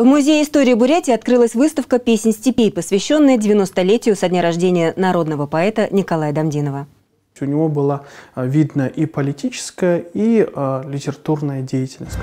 В Музее истории Бурятии открылась выставка «Песен степей», посвященная 90-летию со дня рождения народного поэта Николая Дамдинова. У него была а, видна и политическая, и э, литературная деятельность.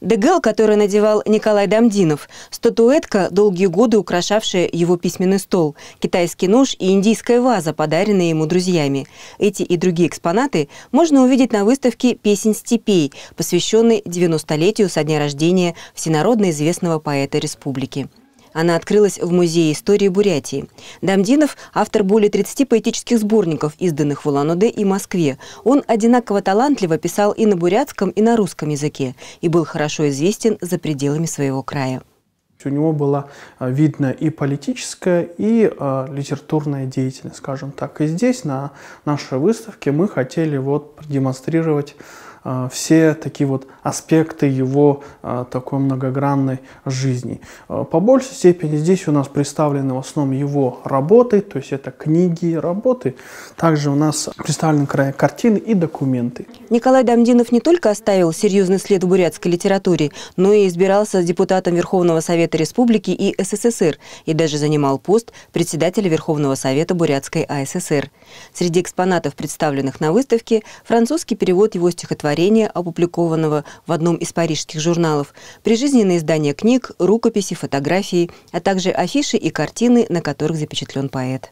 Дегал, который надевал Николай Дамдинов, статуэтка, долгие годы украшавшая его письменный стол, китайский нож и индийская ваза, подаренные ему друзьями. Эти и другие экспонаты можно увидеть на выставке «Песень степей», посвященной 90-летию со дня рождения всенародно известного поэта республики. Она открылась в Музее истории Бурятии. Дамдинов – автор более 30 поэтических сборников, изданных в Улан-Удэ и Москве. Он одинаково талантливо писал и на бурятском, и на русском языке, и был хорошо известен за пределами своего края. У него была а, видна и политическая, и э, литературная деятельность, скажем так. И здесь, на нашей выставке, мы хотели вот продемонстрировать а, все такие вот аспекты его а, такой многогранной жизни. А, по большей степени здесь у нас представлены в основном его работы, то есть это книги, работы. Также у нас представлены картины и документы. Николай Дамдинов не только оставил серьезный след в бурятской литературе, но и избирался депутатом Верховного Совета Республики и СССР, и даже занимал пост председателя Верховного Совета Бурятской АССР. Среди экспонатов, представленных на выставке, французский перевод его стихотворений стихотворения, опубликованного в одном из парижских журналов, прижизненные издания книг, рукописи, фотографии, а также афиши и картины, на которых запечатлен поэт.